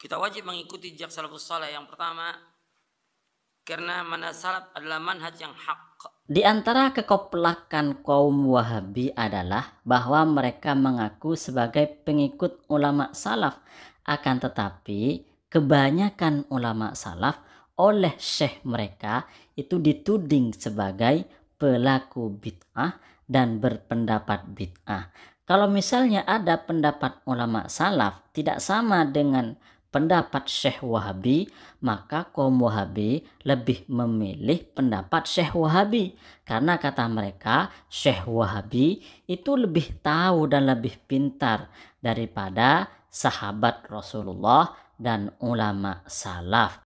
Kita wajib mengikuti jejak salafus saleh yang pertama karena mana salaf adalah manhaj yang hak. Di antara kekoplakan kaum Wahabi adalah bahwa mereka mengaku sebagai pengikut ulama salaf akan tetapi kebanyakan ulama salaf oleh syekh mereka itu dituding sebagai pelaku bid'ah dan berpendapat bid'ah. Kalau misalnya ada pendapat ulama salaf tidak sama dengan pendapat Syekh Wahabi, maka kaum Wahabi lebih memilih pendapat Syekh Wahabi karena kata mereka Syekh Wahabi itu lebih tahu dan lebih pintar daripada sahabat Rasulullah dan ulama salaf.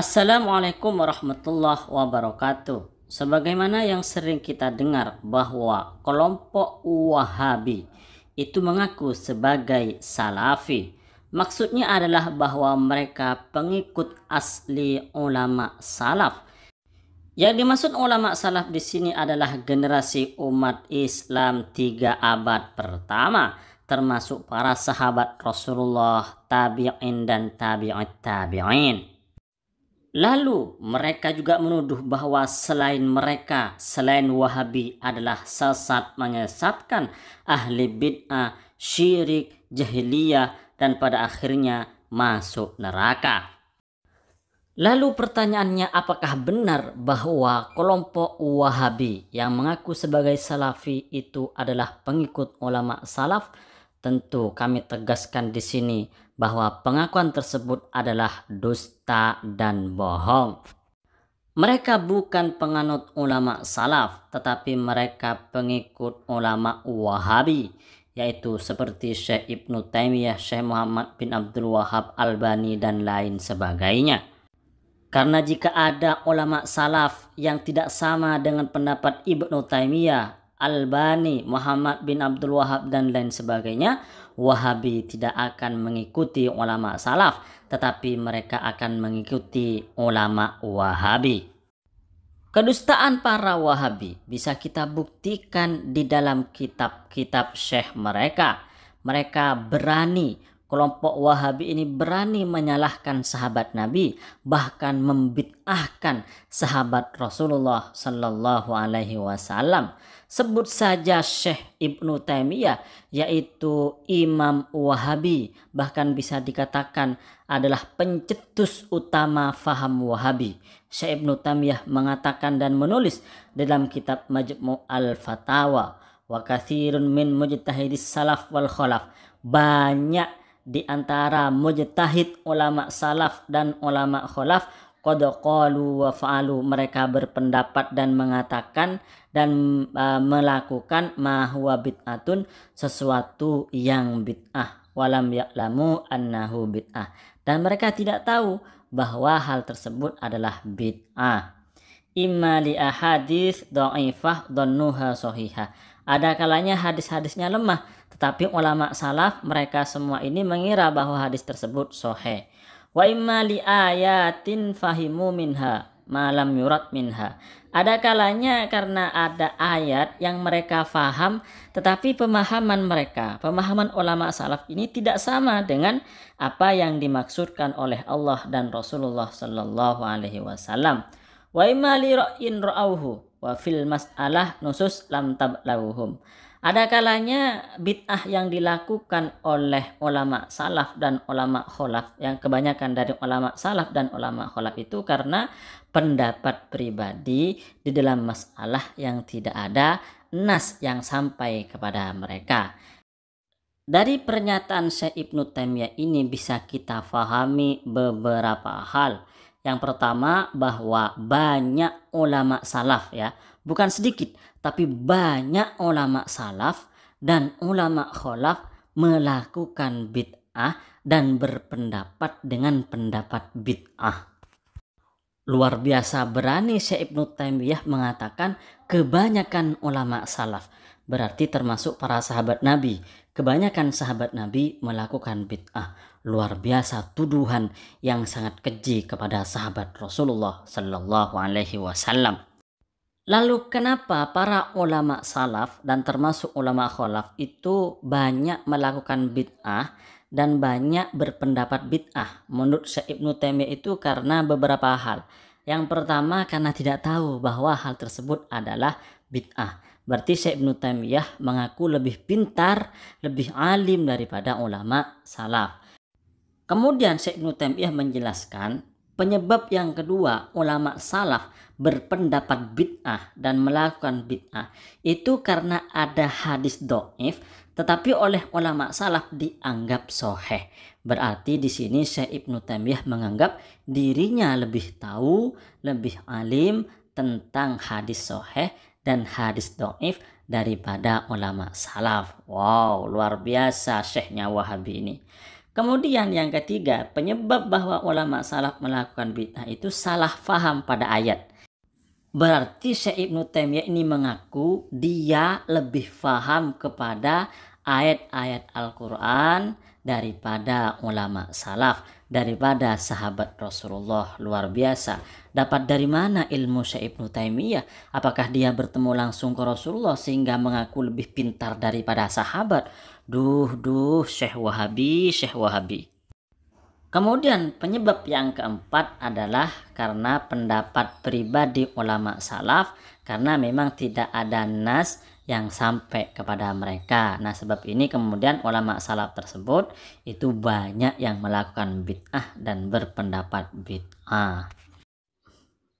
Assalamualaikum warahmatullahi wabarakatuh. Sebagaimana yang sering kita dengar bahwa kelompok Wahabi itu mengaku sebagai Salafi. Maksudnya adalah bahwa mereka pengikut asli ulama salaf. Yang dimaksud ulama salaf di sini adalah generasi umat Islam tiga abad pertama, termasuk para sahabat Rasulullah, tabi'in dan tabi'ut tabi'in. Lalu mereka juga menuduh bahwa selain mereka, selain Wahabi adalah sesat menyesatkan ahli bid'ah, syirik, jahiliyah, dan pada akhirnya masuk neraka. Lalu pertanyaannya apakah benar bahwa kelompok Wahabi yang mengaku sebagai Salafi itu adalah pengikut ulama Salaf? Tentu kami tegaskan di sini bahwa pengakuan tersebut adalah dusta dan bohong. Mereka bukan penganut ulama salaf, tetapi mereka pengikut ulama wahabi, yaitu seperti Syekh Ibnu Taimiyah, Syekh Muhammad bin Abdul Wahab Albani, dan lain sebagainya. Karena jika ada ulama salaf yang tidak sama dengan pendapat Ibnu Taimiyah Albani, Muhammad bin Abdul Wahab dan lain sebagainya, Wahabi tidak akan mengikuti ulama salaf, tetapi mereka akan mengikuti ulama Wahabi. Kedustaan para Wahabi bisa kita buktikan di dalam kitab-kitab syekh mereka. Mereka berani kelompok Wahabi ini berani menyalahkan sahabat Nabi, bahkan membid'ahkan sahabat Rasulullah Sallallahu Alaihi Wasallam. Sebut saja Syekh Ibnu Taimiyah, yaitu Imam Wahabi, bahkan bisa dikatakan adalah pencetus utama faham Wahabi. Syekh Ibnu Taimiyah mengatakan dan menulis dalam kitab Majmu' Al-Fatawa, wa kathirun min mujtahidis salaf wal khalaf. Banyak di antara mujtahid ulama salaf dan ulama kholaf qad qalu wa fa'alu mereka berpendapat dan mengatakan dan uh, melakukan ma huwa bid'atun sesuatu yang bid'ah walam ya'lamu annahu bid'ah dan mereka tidak tahu bahwa hal tersebut adalah bid'ah imma li ahadis dha'ifah dhannuha sohiha ada kalanya hadis-hadisnya lemah tetapi ulama salaf mereka semua ini mengira bahwa hadis tersebut sohe. Wa imma li ayatin fahimu minha malam yurat minha. Ada kalanya karena ada ayat yang mereka faham, tetapi pemahaman mereka, pemahaman ulama salaf ini tidak sama dengan apa yang dimaksudkan oleh Allah dan Rasulullah Shallallahu Alaihi Wasallam. Wa imma li ra'in ra'auhu wa fil mas'alah nusus lam tablauhum. Ada kalanya bid'ah yang dilakukan oleh ulama salaf dan ulama kholaf yang kebanyakan dari ulama salaf dan ulama kholaf itu karena pendapat pribadi di dalam masalah yang tidak ada nas yang sampai kepada mereka. Dari pernyataan Syekh Ibnu Taimiyah ini bisa kita fahami beberapa hal. Yang pertama bahwa banyak ulama salaf ya, bukan sedikit, tapi banyak ulama salaf dan ulama kholaf melakukan bid'ah dan berpendapat dengan pendapat bid'ah. Luar biasa berani Syekh Ibnu Taimiyah mengatakan kebanyakan ulama salaf berarti termasuk para sahabat Nabi. Kebanyakan sahabat Nabi melakukan bid'ah. Luar biasa tuduhan yang sangat keji kepada sahabat Rasulullah Shallallahu alaihi wasallam. Lalu kenapa para ulama salaf dan termasuk ulama kholaf itu banyak melakukan bid'ah dan banyak berpendapat bid'ah? Menurut Syekh Ibnu Taimiyah itu karena beberapa hal. Yang pertama karena tidak tahu bahwa hal tersebut adalah bid'ah. Berarti Syekh Ibnu Taimiyah mengaku lebih pintar, lebih alim daripada ulama salaf. Kemudian Syekh Ibnu Taimiyah menjelaskan penyebab yang kedua ulama salaf berpendapat bid'ah dan melakukan bid'ah itu karena ada hadis do'if tetapi oleh ulama salaf dianggap soheh. Berarti di sini Syekh Ibnu Taimiyah menganggap dirinya lebih tahu, lebih alim tentang hadis soheh dan hadis do'if daripada ulama salaf. Wow, luar biasa Syekhnya Wahabi ini. Kemudian yang ketiga, penyebab bahwa ulama salaf melakukan bid'ah itu salah faham pada ayat. Berarti Syekh Ibnu Taimiyah ini mengaku dia lebih faham kepada ayat-ayat Al-Quran daripada ulama salaf, daripada sahabat Rasulullah luar biasa. Dapat dari mana ilmu Syekh Ibnu Taimiyah? Apakah dia bertemu langsung ke Rasulullah sehingga mengaku lebih pintar daripada sahabat? Duh, duh, Syekh Wahabi, Syekh Wahabi. Kemudian penyebab yang keempat adalah karena pendapat pribadi ulama salaf karena memang tidak ada nas yang sampai kepada mereka. Nah, sebab ini kemudian ulama salaf tersebut itu banyak yang melakukan bid'ah dan berpendapat bid'ah.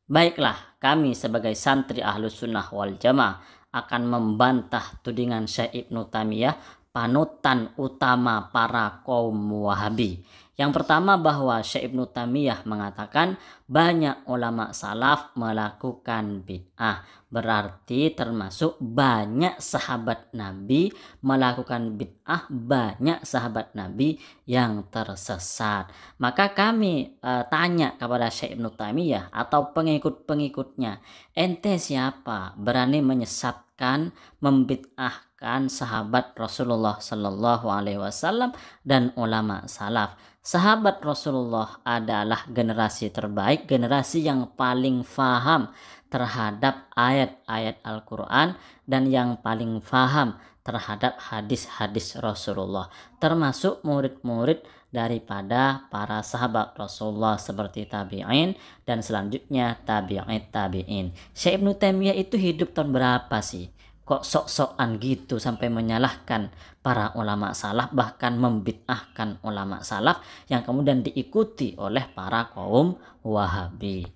Baiklah, kami sebagai santri Ahlus Sunnah wal Jamaah akan membantah tudingan Syekh Ibnu Tamiyah panutan utama para kaum Wahabi. Yang pertama bahwa Syekh Ibnu Tamiyah mengatakan banyak ulama salaf melakukan bid'ah. Berarti termasuk banyak sahabat Nabi melakukan bid'ah, banyak sahabat Nabi yang tersesat. Maka kami e, tanya kepada Syekh Ibnu Tamiyah atau pengikut-pengikutnya, ente siapa berani menyesatkan, membid'ah bahkan sahabat Rasulullah Shallallahu Alaihi Wasallam dan ulama salaf. Sahabat Rasulullah adalah generasi terbaik, generasi yang paling faham terhadap ayat-ayat Al-Quran dan yang paling faham terhadap hadis-hadis Rasulullah, termasuk murid-murid daripada para sahabat Rasulullah seperti tabi'in dan selanjutnya tabi'in tabi'in. Syekh Ibnu Taimiyah itu hidup tahun berapa sih? kok sok-sokan gitu sampai menyalahkan para ulama salaf bahkan membid'ahkan ulama salaf yang kemudian diikuti oleh para kaum wahabi.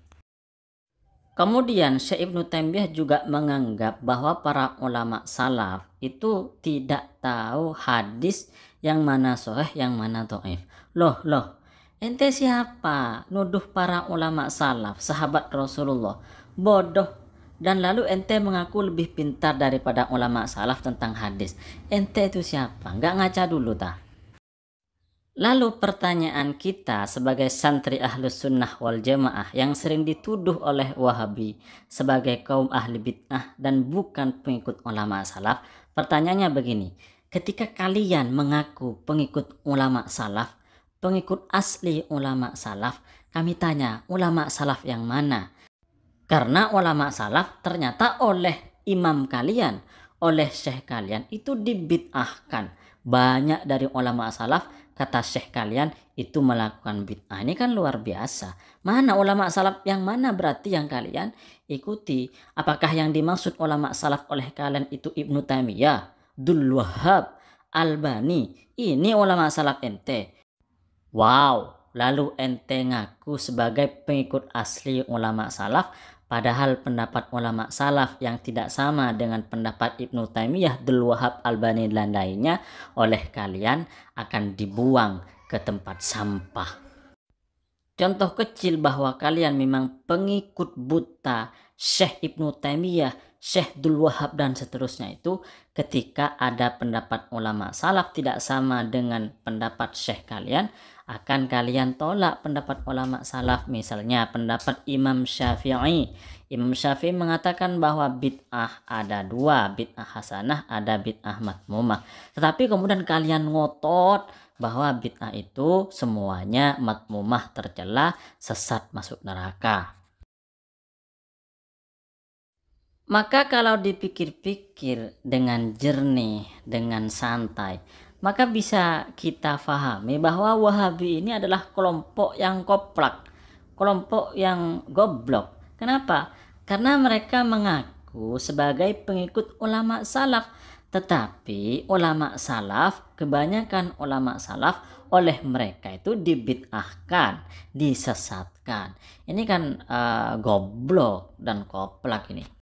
Kemudian Syekh Ibnu Taimiyah juga menganggap bahwa para ulama salaf itu tidak tahu hadis yang mana soeh yang mana to'if. Loh, loh, ente siapa? Nuduh para ulama salaf, sahabat Rasulullah. Bodoh dan lalu ente mengaku lebih pintar daripada ulama salaf tentang hadis. Ente itu siapa? Enggak ngaca dulu tah. Lalu pertanyaan kita sebagai santri ahlus sunnah wal jamaah yang sering dituduh oleh wahabi sebagai kaum ahli bid'ah dan bukan pengikut ulama salaf. Pertanyaannya begini, ketika kalian mengaku pengikut ulama salaf, pengikut asli ulama salaf, kami tanya ulama salaf yang mana? Karena ulama salaf ternyata oleh imam kalian, oleh syekh kalian itu dibid'ahkan. Banyak dari ulama salaf kata syekh kalian itu melakukan bid'ah. Ini kan luar biasa. Mana ulama salaf yang mana berarti yang kalian ikuti? Apakah yang dimaksud ulama salaf oleh kalian itu Ibnu Taimiyah, Dul Wahhab, Albani? Ini ulama salaf ente. Wow, lalu ente ngaku sebagai pengikut asli ulama salaf Padahal pendapat ulama salaf yang tidak sama dengan pendapat Ibnu Taimiyah, Dul Wahab Albani dan lainnya oleh kalian akan dibuang ke tempat sampah. Contoh kecil bahwa kalian memang pengikut buta Syekh Ibnu Taimiyah, Syekh Dul Wahab dan seterusnya itu ketika ada pendapat ulama salaf tidak sama dengan pendapat Syekh kalian, akan kalian tolak pendapat ulama salaf misalnya pendapat Imam Syafi'i Imam Syafi'i mengatakan bahwa bid'ah ada dua bid'ah hasanah ada bid'ah matmumah tetapi kemudian kalian ngotot bahwa bid'ah itu semuanya matmumah tercela sesat masuk neraka maka kalau dipikir-pikir dengan jernih, dengan santai, maka bisa kita fahami bahwa Wahabi ini adalah kelompok yang koplak, kelompok yang goblok. Kenapa? Karena mereka mengaku sebagai pengikut ulama salaf, tetapi ulama salaf, kebanyakan ulama salaf oleh mereka itu dibitahkan, disesatkan. Ini kan uh, goblok dan koplak ini.